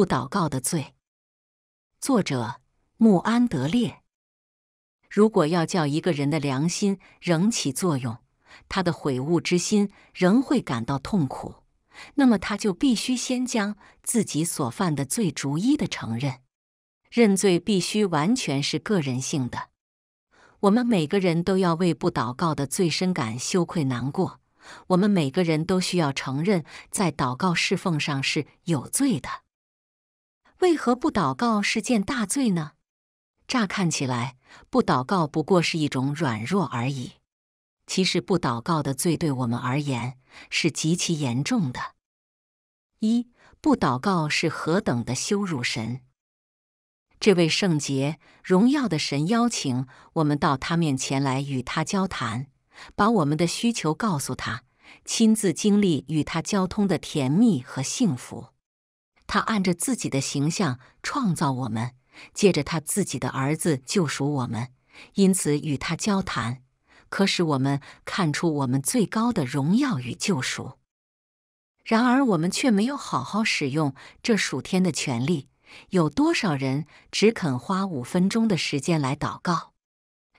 不祷告的罪，作者穆安德烈。如果要叫一个人的良心仍起作用，他的悔悟之心仍会感到痛苦，那么他就必须先将自己所犯的罪逐一的承认。认罪必须完全是个人性的。我们每个人都要为不祷告的罪深感羞愧难过。我们每个人都需要承认在祷告侍奉上是有罪的。为何不祷告是件大罪呢？乍看起来，不祷告不过是一种软弱而已。其实，不祷告的罪对我们而言是极其严重的。一不祷告是何等的羞辱神！这位圣洁荣耀的神邀请我们到他面前来与他交谈，把我们的需求告诉他，亲自经历与他交通的甜蜜和幸福。他按着自己的形象创造我们，借着他自己的儿子救赎我们，因此与他交谈，可使我们看出我们最高的荣耀与救赎。然而我们却没有好好使用这属天的权利。有多少人只肯花五分钟的时间来祷告？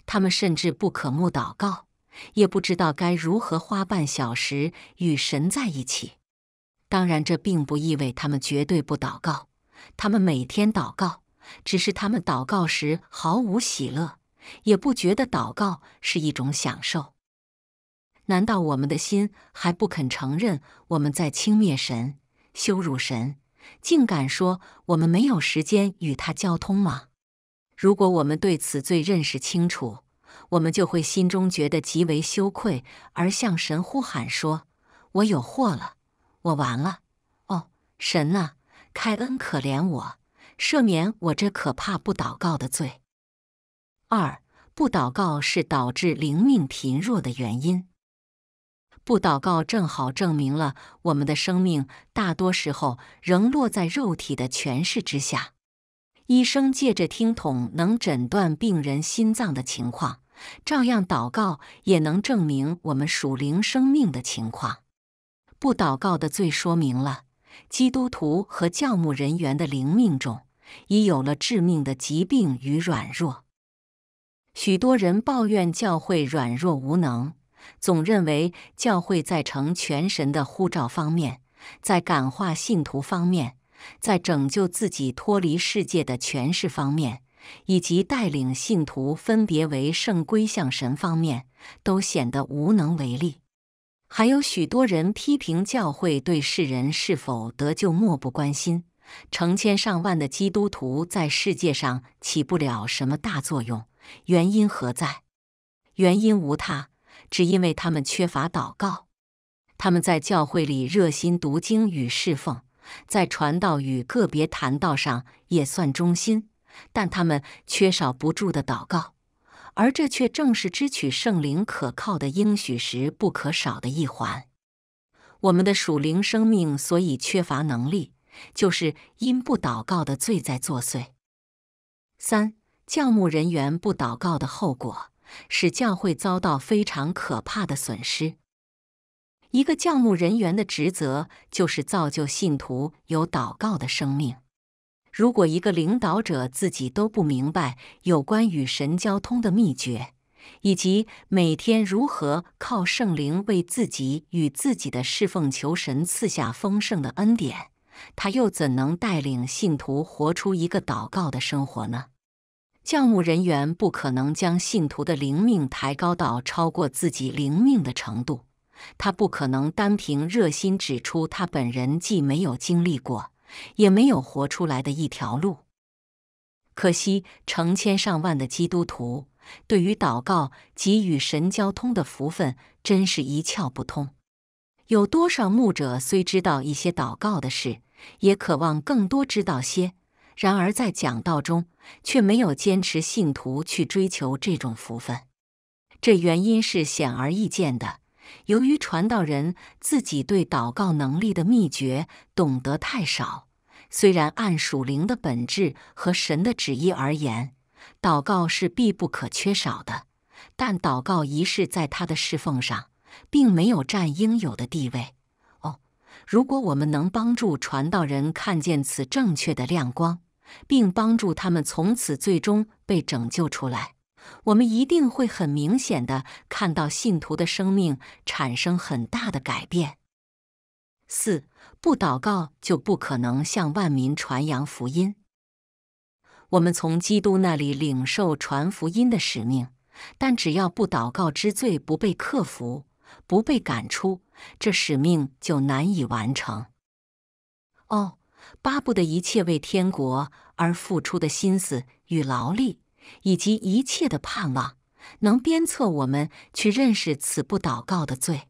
他们甚至不可目祷告，也不知道该如何花半小时与神在一起。当然，这并不意味他们绝对不祷告，他们每天祷告，只是他们祷告时毫无喜乐，也不觉得祷告是一种享受。难道我们的心还不肯承认我们在轻蔑神、羞辱神，竟敢说我们没有时间与他交通吗？如果我们对此罪认识清楚，我们就会心中觉得极为羞愧，而向神呼喊说：“我有祸了。”我完了！哦，神呐，开恩可怜我，赦免我这可怕不祷告的罪。二，不祷告是导致灵命贫弱的原因。不祷告正好证明了我们的生命大多时候仍落在肉体的权势之下。医生借着听筒能诊断病人心脏的情况，照样祷告也能证明我们属灵生命的情况。不祷告的罪说明了基督徒和教牧人员的灵命中已有了致命的疾病与软弱。许多人抱怨教会软弱无能，总认为教会在成全神的呼召方面，在感化信徒方面，在拯救自己脱离世界的权势方面，以及带领信徒分别为圣归向神方面，都显得无能为力。还有许多人批评教会对世人是否得救漠不关心，成千上万的基督徒在世界上起不了什么大作用，原因何在？原因无他，只因为他们缺乏祷告。他们在教会里热心读经与侍奉，在传道与个别谈道上也算忠心，但他们缺少不住的祷告。而这却正是支取圣灵可靠的应许时不可少的一环。我们的属灵生命所以缺乏能力，就是因不祷告的罪在作祟。三、教牧人员不祷告的后果，使教会遭到非常可怕的损失。一个教牧人员的职责，就是造就信徒有祷告的生命。如果一个领导者自己都不明白有关与神交通的秘诀，以及每天如何靠圣灵为自己与自己的侍奉求神赐下丰盛的恩典，他又怎能带领信徒活出一个祷告的生活呢？教牧人员不可能将信徒的灵命抬高到超过自己灵命的程度，他不可能单凭热心指出他本人既没有经历过。也没有活出来的一条路。可惜，成千上万的基督徒对于祷告及与神交通的福分，真是一窍不通。有多少牧者虽知道一些祷告的事，也渴望更多知道些，然而在讲道中却没有坚持信徒去追求这种福分。这原因是显而易见的。由于传道人自己对祷告能力的秘诀懂得太少，虽然按属灵的本质和神的旨意而言，祷告是必不可缺少的，但祷告仪式在他的侍奉上并没有占应有的地位。哦，如果我们能帮助传道人看见此正确的亮光，并帮助他们从此最终被拯救出来。我们一定会很明显的看到信徒的生命产生很大的改变。四不祷告就不可能向万民传扬福音。我们从基督那里领受传福音的使命，但只要不祷告之罪不被克服、不被赶出，这使命就难以完成。哦，巴不得一切为天国而付出的心思与劳力。以及一切的盼望，能鞭策我们去认识此不祷告的罪。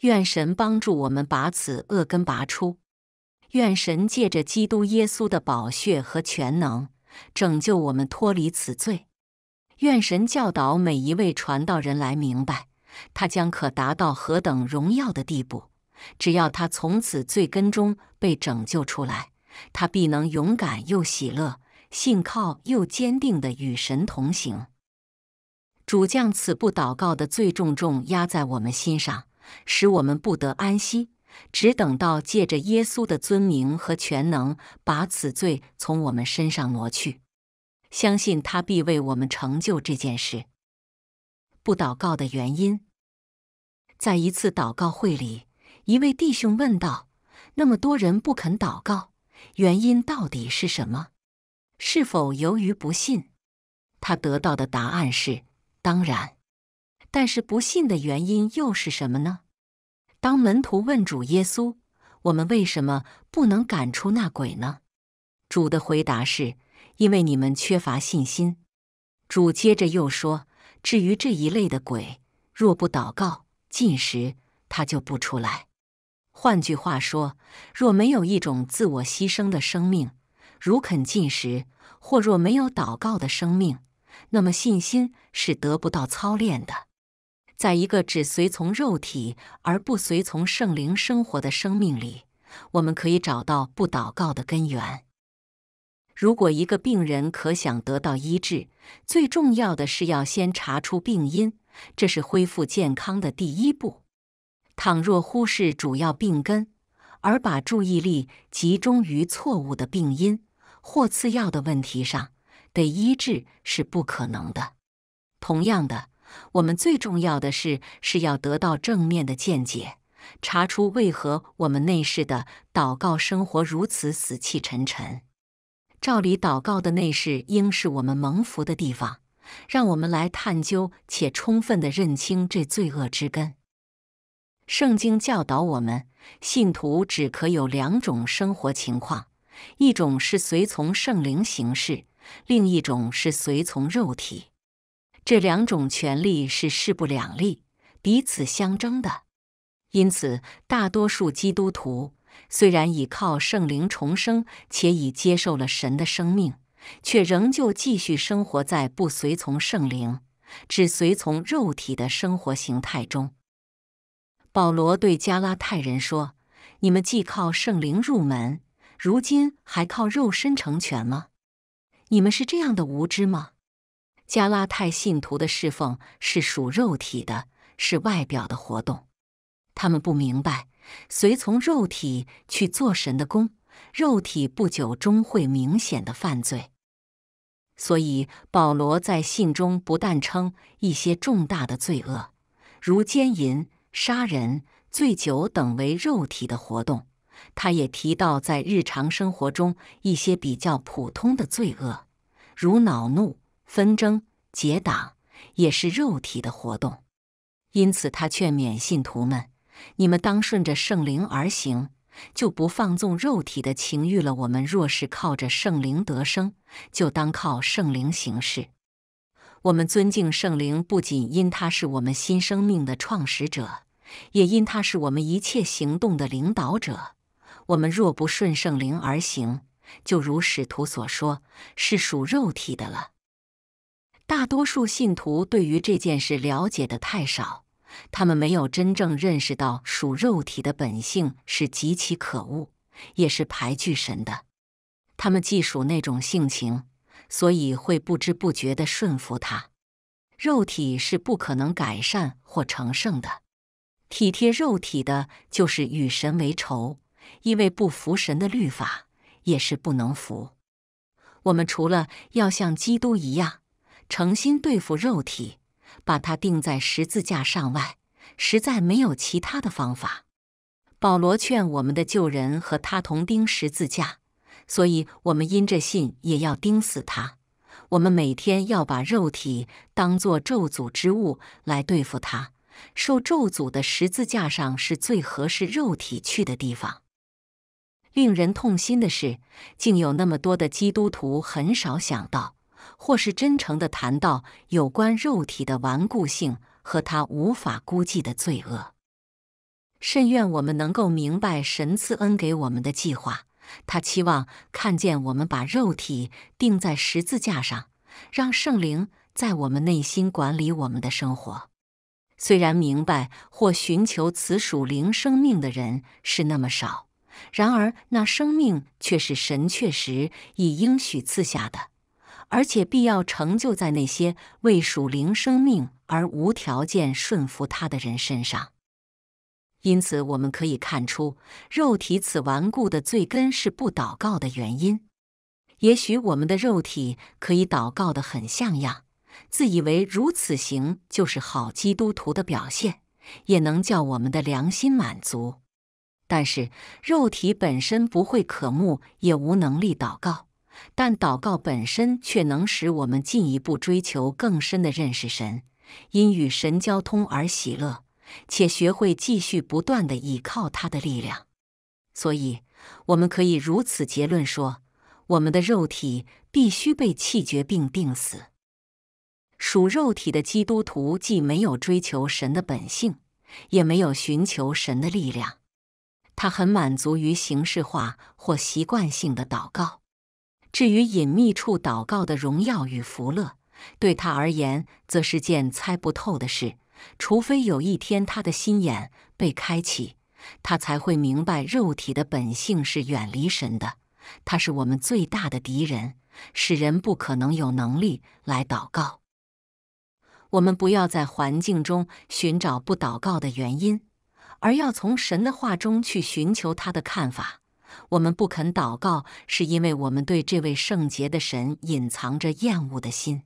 愿神帮助我们把此恶根拔出。愿神借着基督耶稣的宝血和全能，拯救我们脱离此罪。愿神教导每一位传道人来明白，他将可达到何等荣耀的地步。只要他从此罪根中被拯救出来，他必能勇敢又喜乐。信靠又坚定的与神同行。主将此不祷告的罪重重压在我们心上，使我们不得安息，只等到借着耶稣的尊名和全能，把此罪从我们身上挪去。相信他必为我们成就这件事。不祷告的原因，在一次祷告会里，一位弟兄问道：“那么多人不肯祷告，原因到底是什么？”是否由于不信？他得到的答案是：当然。但是不信的原因又是什么呢？当门徒问主耶稣：“我们为什么不能赶出那鬼呢？”主的回答是：“因为你们缺乏信心。”主接着又说：“至于这一类的鬼，若不祷告、进食，他就不出来。”换句话说，若没有一种自我牺牲的生命。如肯进食，或若没有祷告的生命，那么信心是得不到操练的。在一个只随从肉体而不随从圣灵生活的生命里，我们可以找到不祷告的根源。如果一个病人可想得到医治，最重要的是要先查出病因，这是恢复健康的第一步。倘若忽视主要病根，而把注意力集中于错误的病因，或次要的问题上，得医治是不可能的。同样的，我们最重要的是是要得到正面的见解，查出为何我们内侍的祷告生活如此死气沉沉。照理，祷告的内侍应是我们蒙福的地方。让我们来探究且充分的认清这罪恶之根。圣经教导我们，信徒只可有两种生活情况。一种是随从圣灵行事，另一种是随从肉体。这两种权利是势不两立、彼此相争的。因此，大多数基督徒虽然已靠圣灵重生，且已接受了神的生命，却仍旧继续生活在不随从圣灵、只随从肉体的生活形态中。保罗对加拉太人说：“你们既靠圣灵入门。”如今还靠肉身成全吗？你们是这样的无知吗？加拉太信徒的侍奉是属肉体的，是外表的活动。他们不明白，随从肉体去做神的工，肉体不久终会明显的犯罪。所以保罗在信中不但称一些重大的罪恶，如奸淫、杀人、醉酒等为肉体的活动。他也提到，在日常生活中一些比较普通的罪恶，如恼怒、纷争、结党，也是肉体的活动。因此，他劝勉信徒们：你们当顺着圣灵而行，就不放纵肉体的情欲了。我们若是靠着圣灵得生，就当靠圣灵行事。我们尊敬圣灵，不仅因他是我们新生命的创始者，也因他是我们一切行动的领导者。我们若不顺圣灵而行，就如使徒所说，是属肉体的了。大多数信徒对于这件事了解的太少，他们没有真正认识到属肉体的本性是极其可恶，也是排拒神的。他们既属那种性情，所以会不知不觉地顺服它。肉体是不可能改善或成圣的，体贴肉体的，就是与神为仇。因为不服神的律法也是不能服。我们除了要像基督一样诚心对付肉体，把它钉在十字架上外，实在没有其他的方法。保罗劝我们的旧人和他同钉十字架，所以我们因着信也要钉死他。我们每天要把肉体当作咒诅之物来对付他，受咒诅的十字架上是最合适肉体去的地方。令人痛心的是，竟有那么多的基督徒很少想到，或是真诚的谈到有关肉体的顽固性和他无法估计的罪恶。甚愿我们能够明白神赐恩给我们的计划，他期望看见我们把肉体钉在十字架上，让圣灵在我们内心管理我们的生活。虽然明白或寻求此属灵生命的人是那么少。然而，那生命却是神确实已应许赐下的，而且必要成就在那些为属灵生命而无条件顺服他的人身上。因此，我们可以看出，肉体此顽固的最根是不祷告的原因。也许我们的肉体可以祷告得很像样，自以为如此行就是好基督徒的表现，也能叫我们的良心满足。但是肉体本身不会渴慕，也无能力祷告；但祷告本身却能使我们进一步追求更深的认识神，因与神交通而喜乐，且学会继续不断的倚靠他的力量。所以，我们可以如此结论说：我们的肉体必须被弃绝并定死。属肉体的基督徒既没有追求神的本性，也没有寻求神的力量。他很满足于形式化或习惯性的祷告，至于隐秘处祷告的荣耀与福乐，对他而言则是件猜不透的事。除非有一天他的心眼被开启，他才会明白肉体的本性是远离神的，他是我们最大的敌人，使人不可能有能力来祷告。我们不要在环境中寻找不祷告的原因。而要从神的话中去寻求他的看法。我们不肯祷告，是因为我们对这位圣洁的神隐藏着厌恶的心。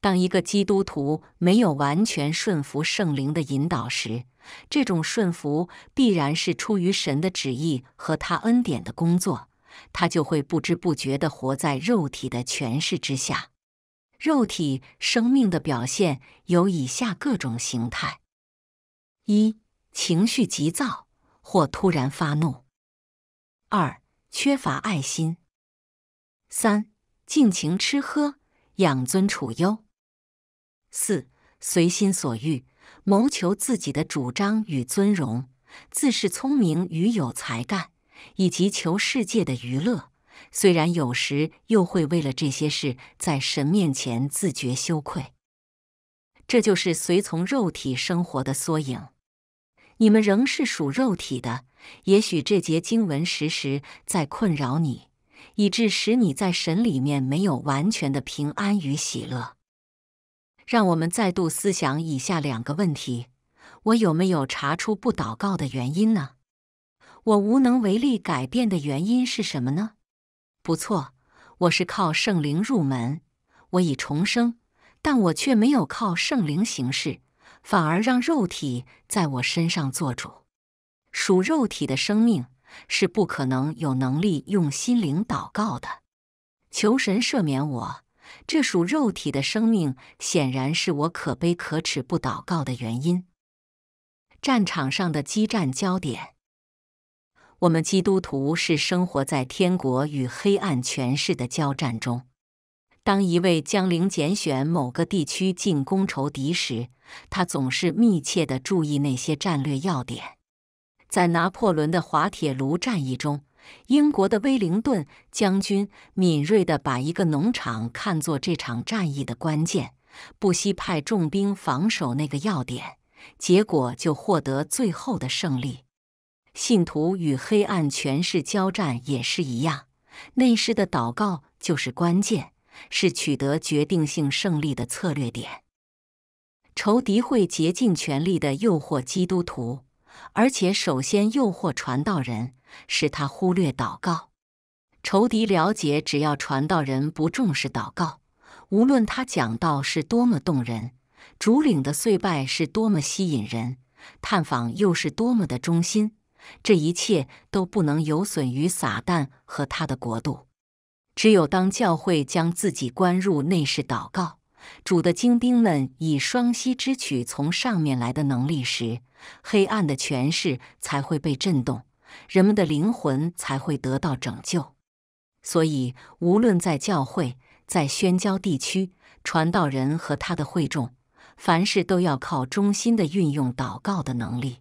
当一个基督徒没有完全顺服圣灵的引导时，这种顺服必然是出于神的旨意和他恩典的工作。他就会不知不觉地活在肉体的权势之下。肉体生命的表现有以下各种形态：一。情绪急躁或突然发怒；二、缺乏爱心；三、尽情吃喝，养尊处优；四、随心所欲，谋求自己的主张与尊荣，自视聪明与有才干，以及求世界的娱乐。虽然有时又会为了这些事在神面前自觉羞愧，这就是随从肉体生活的缩影。你们仍是属肉体的，也许这节经文时时在困扰你，以致使你在神里面没有完全的平安与喜乐。让我们再度思想以下两个问题：我有没有查出不祷告的原因呢？我无能为力改变的原因是什么呢？不错，我是靠圣灵入门，我已重生，但我却没有靠圣灵行事。反而让肉体在我身上做主，属肉体的生命是不可能有能力用心灵祷告的。求神赦免我，这属肉体的生命显然是我可悲可耻不祷告的原因。战场上的激战焦点，我们基督徒是生活在天国与黑暗权势的交战中。当一位将领拣选某个地区进攻仇敌时，他总是密切地注意那些战略要点。在拿破仑的滑铁卢战役中，英国的威灵顿将军敏锐地把一个农场看作这场战役的关键，不惜派重兵防守那个要点，结果就获得最后的胜利。信徒与黑暗权势交战也是一样，内师的祷告就是关键，是取得决定性胜利的策略点。仇敌会竭尽全力的诱惑基督徒，而且首先诱惑传道人，使他忽略祷告。仇敌了解，只要传道人不重视祷告，无论他讲道是多么动人，主领的岁拜是多么吸引人，探访又是多么的忠心，这一切都不能有损于撒旦和他的国度。只有当教会将自己关入内室祷告。主的精兵们以双膝之曲从上面来的能力时，黑暗的权势才会被震动，人们的灵魂才会得到拯救。所以，无论在教会、在宣教地区，传道人和他的会众，凡事都要靠衷心的运用祷告的能力，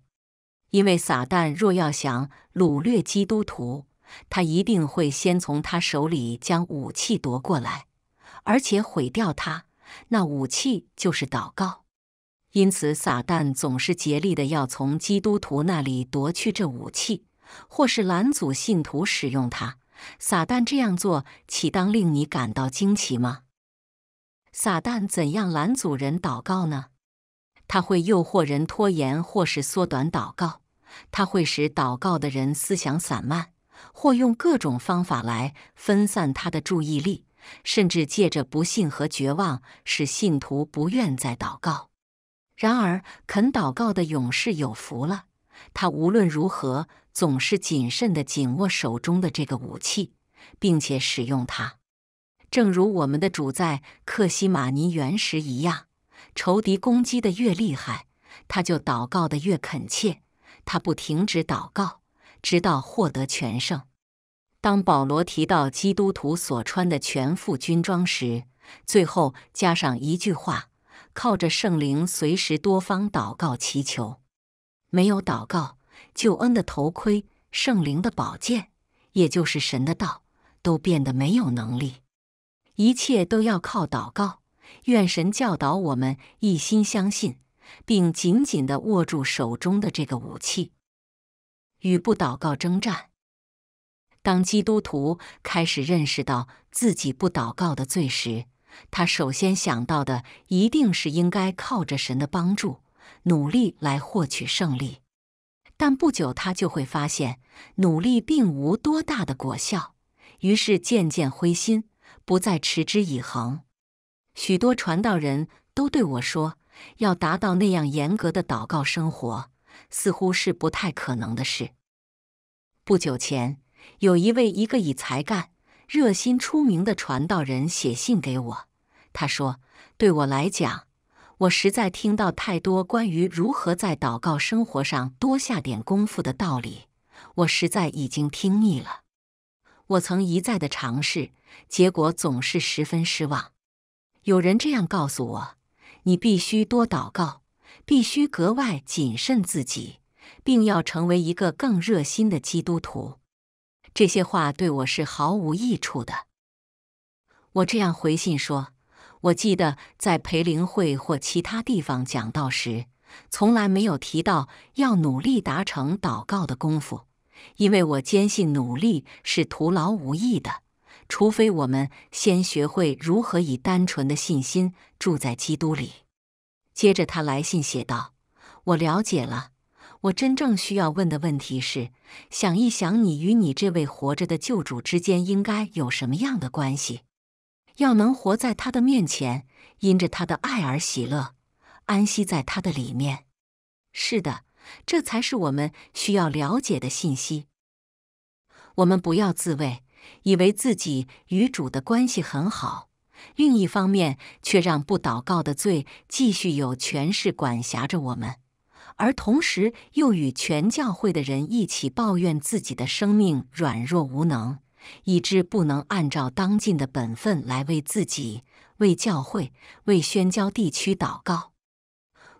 因为撒旦若要想掳掠基督徒，他一定会先从他手里将武器夺过来，而且毁掉他。那武器就是祷告，因此撒旦总是竭力的要从基督徒那里夺去这武器，或是拦阻信徒使用它。撒旦这样做，岂当令你感到惊奇吗？撒旦怎样拦阻人祷告呢？他会诱惑人拖延，或是缩短祷告；他会使祷告的人思想散漫，或用各种方法来分散他的注意力。甚至借着不幸和绝望，使信徒不愿再祷告。然而，肯祷告的勇士有福了。他无论如何总是谨慎地紧握手中的这个武器，并且使用它。正如我们的主在克西马尼园时一样，仇敌攻击的越厉害，他就祷告的越恳切。他不停止祷告，直到获得全胜。当保罗提到基督徒所穿的全副军装时，最后加上一句话：“靠着圣灵随时多方祷告祈求。”没有祷告，救恩的头盔、圣灵的宝剑，也就是神的道，都变得没有能力。一切都要靠祷告。愿神教导我们一心相信，并紧紧地握住手中的这个武器，与不祷告征战。当基督徒开始认识到自己不祷告的罪时，他首先想到的一定是应该靠着神的帮助努力来获取胜利。但不久，他就会发现努力并无多大的果效，于是渐渐灰心，不再持之以恒。许多传道人都对我说：“要达到那样严格的祷告生活，似乎是不太可能的事。”不久前。有一位一个以才干热心出名的传道人写信给我，他说：“对我来讲，我实在听到太多关于如何在祷告生活上多下点功夫的道理，我实在已经听腻了。我曾一再的尝试，结果总是十分失望。有人这样告诉我：你必须多祷告，必须格外谨慎自己，并要成为一个更热心的基督徒。”这些话对我是毫无益处的。我这样回信说：“我记得在培灵会或其他地方讲道时，从来没有提到要努力达成祷告的功夫，因为我坚信努力是徒劳无益的，除非我们先学会如何以单纯的信心住在基督里。”接着他来信写道：“我了解了。”我真正需要问的问题是：想一想，你与你这位活着的救主之间应该有什么样的关系？要能活在他的面前，因着他的爱而喜乐，安息在他的里面。是的，这才是我们需要了解的信息。我们不要自慰，以为自己与主的关系很好；另一方面，却让不祷告的罪继续有权势管辖着我们。而同时，又与全教会的人一起抱怨自己的生命软弱无能，以致不能按照当尽的本分来为自己、为教会、为宣教地区祷告。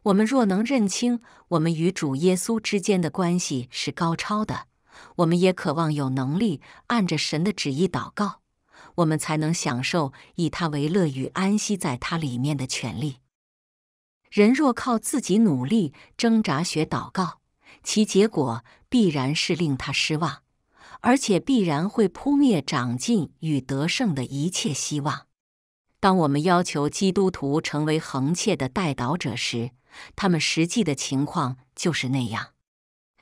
我们若能认清我们与主耶稣之间的关系是高超的，我们也渴望有能力按着神的旨意祷告，我们才能享受以他为乐与安息在他里面的权利。人若靠自己努力挣扎学祷告，其结果必然是令他失望，而且必然会扑灭长进与得胜的一切希望。当我们要求基督徒成为横切的代祷者时，他们实际的情况就是那样。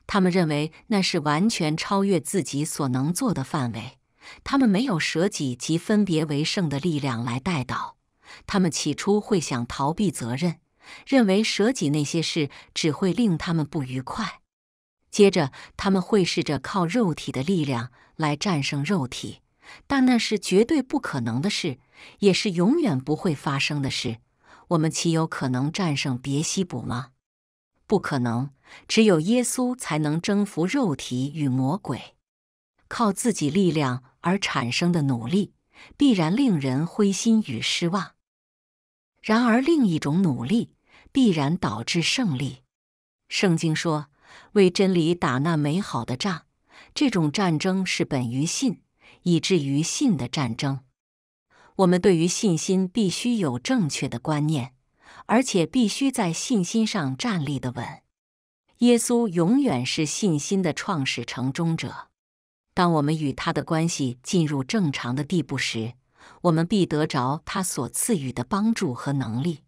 他们认为那是完全超越自己所能做的范围。他们没有舍己及分别为圣的力量来代祷。他们起初会想逃避责任。认为舍己那些事只会令他们不愉快。接着他们会试着靠肉体的力量来战胜肉体，但那是绝对不可能的事，也是永远不会发生的事。我们岂有可能战胜别西卜吗？不可能。只有耶稣才能征服肉体与魔鬼。靠自己力量而产生的努力，必然令人灰心与失望。然而另一种努力。必然导致胜利。圣经说：“为真理打那美好的仗。”这种战争是本于信，以至于信的战争。我们对于信心必须有正确的观念，而且必须在信心上站立的稳。耶稣永远是信心的创始成终者。当我们与他的关系进入正常的地步时，我们必得着他所赐予的帮助和能力。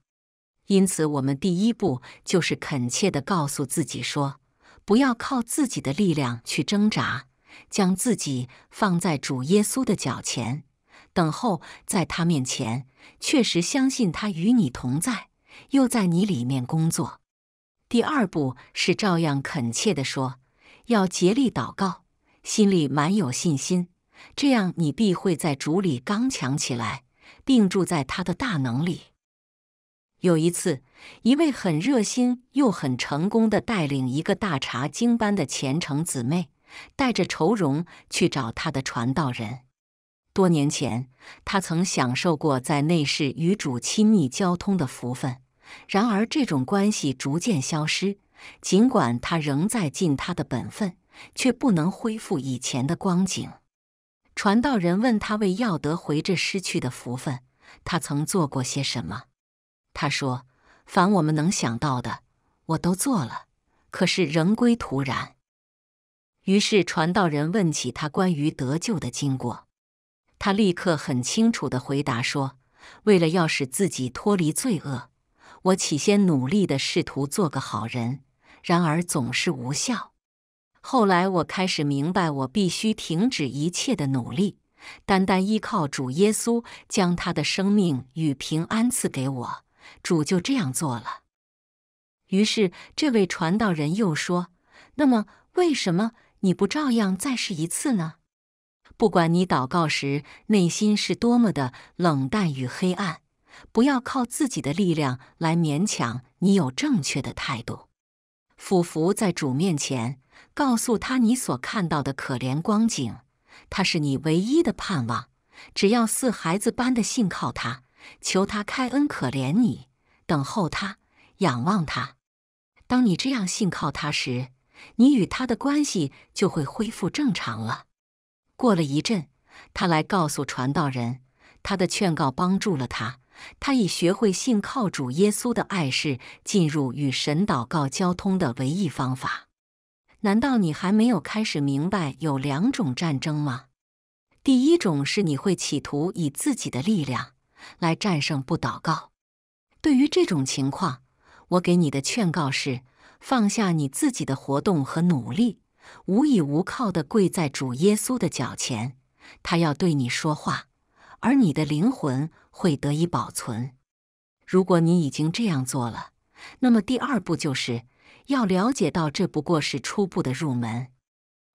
因此，我们第一步就是恳切地告诉自己说，不要靠自己的力量去挣扎，将自己放在主耶稣的脚前，等候在他面前，确实相信他与你同在，又在你里面工作。第二步是照样恳切地说，要竭力祷告，心里满有信心，这样你必会在主里刚强起来，并住在他的大能里。有一次，一位很热心又很成功的带领一个大茶经般的虔诚姊妹，带着愁容去找他的传道人。多年前，他曾享受过在内室与主亲密交通的福分，然而这种关系逐渐消失。尽管他仍在尽他的本分，却不能恢复以前的光景。传道人问他为要得回这失去的福分，他曾做过些什么。他说：“凡我们能想到的，我都做了，可是仍归徒然。”于是传道人问起他关于得救的经过，他立刻很清楚的回答说：“为了要使自己脱离罪恶，我起先努力的试图做个好人，然而总是无效。后来我开始明白，我必须停止一切的努力，单单依靠主耶稣，将他的生命与平安赐给我。”主就这样做了。于是这位传道人又说：“那么，为什么你不照样再试一次呢？不管你祷告时内心是多么的冷淡与黑暗，不要靠自己的力量来勉强你有正确的态度。俯伏在主面前，告诉他你所看到的可怜光景，他是你唯一的盼望。只要似孩子般的信靠他。”求他开恩可怜你，等候他，仰望他。当你这样信靠他时，你与他的关系就会恢复正常了。过了一阵，他来告诉传道人，他的劝告帮助了他，他已学会信靠主耶稣的爱是进入与神祷告交通的唯一方法。难道你还没有开始明白有两种战争吗？第一种是你会企图以自己的力量。来战胜不祷告。对于这种情况，我给你的劝告是：放下你自己的活动和努力，无依无靠的跪在主耶稣的脚前，他要对你说话，而你的灵魂会得以保存。如果你已经这样做了，那么第二步就是要了解到这不过是初步的入门，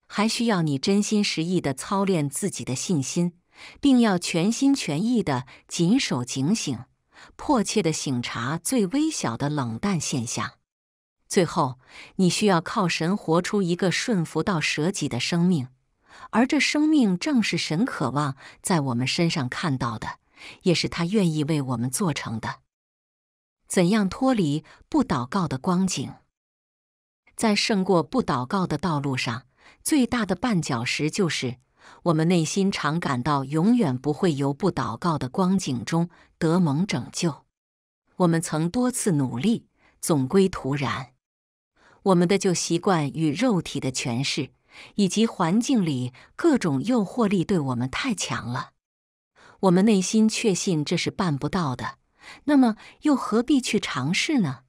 还需要你真心实意的操练自己的信心。并要全心全意地谨守警醒，迫切地省察最微小的冷淡现象。最后，你需要靠神活出一个顺服到舍己的生命，而这生命正是神渴望在我们身上看到的，也是他愿意为我们做成的。怎样脱离不祷告的光景？在胜过不祷告的道路上，最大的绊脚石就是。我们内心常感到永远不会由不祷告的光景中得蒙拯救。我们曾多次努力，总归徒然。我们的旧习惯与肉体的诠释，以及环境里各种诱惑力，对我们太强了。我们内心确信这是办不到的，那么又何必去尝试呢？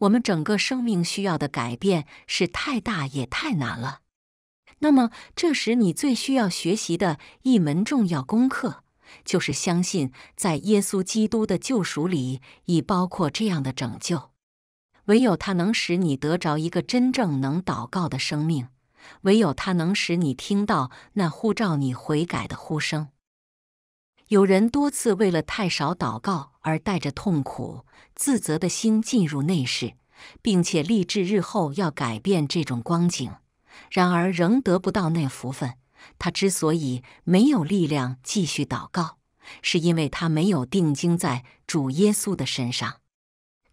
我们整个生命需要的改变是太大也太难了。那么，这时你最需要学习的一门重要功课，就是相信在耶稣基督的救赎里已包括这样的拯救。唯有他能使你得着一个真正能祷告的生命；唯有他能使你听到那呼召你悔改的呼声。有人多次为了太少祷告而带着痛苦自责的心进入内室，并且立志日后要改变这种光景。然而，仍得不到那福分。他之所以没有力量继续祷告，是因为他没有定睛在主耶稣的身上。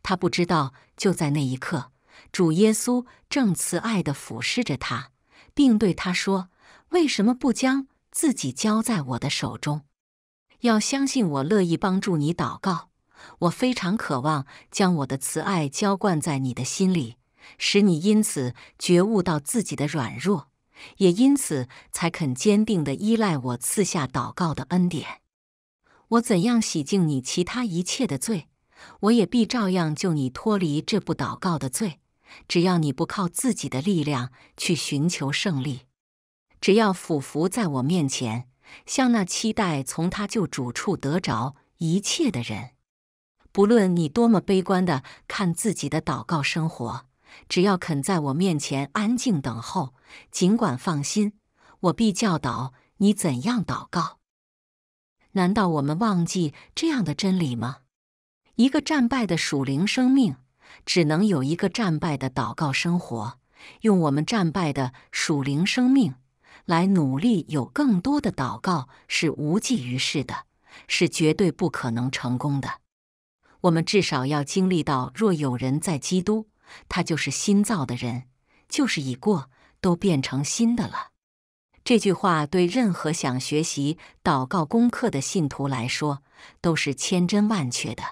他不知道，就在那一刻，主耶稣正慈爱地俯视着他，并对他说：“为什么不将自己交在我的手中？要相信我乐意帮助你祷告。我非常渴望将我的慈爱浇灌在你的心里。”使你因此觉悟到自己的软弱，也因此才肯坚定地依赖我赐下祷告的恩典。我怎样洗净你其他一切的罪，我也必照样救你脱离这部祷告的罪。只要你不靠自己的力量去寻求胜利，只要俯伏在我面前，像那期待从他救主处得着一切的人，不论你多么悲观地看自己的祷告生活。只要肯在我面前安静等候，尽管放心，我必教导你怎样祷告。难道我们忘记这样的真理吗？一个战败的属灵生命，只能有一个战败的祷告生活。用我们战败的属灵生命来努力有更多的祷告，是无济于事的，是绝对不可能成功的。我们至少要经历到：若有人在基督。他就是新造的人，就是已过都变成新的了。这句话对任何想学习祷告功课的信徒来说，都是千真万确的。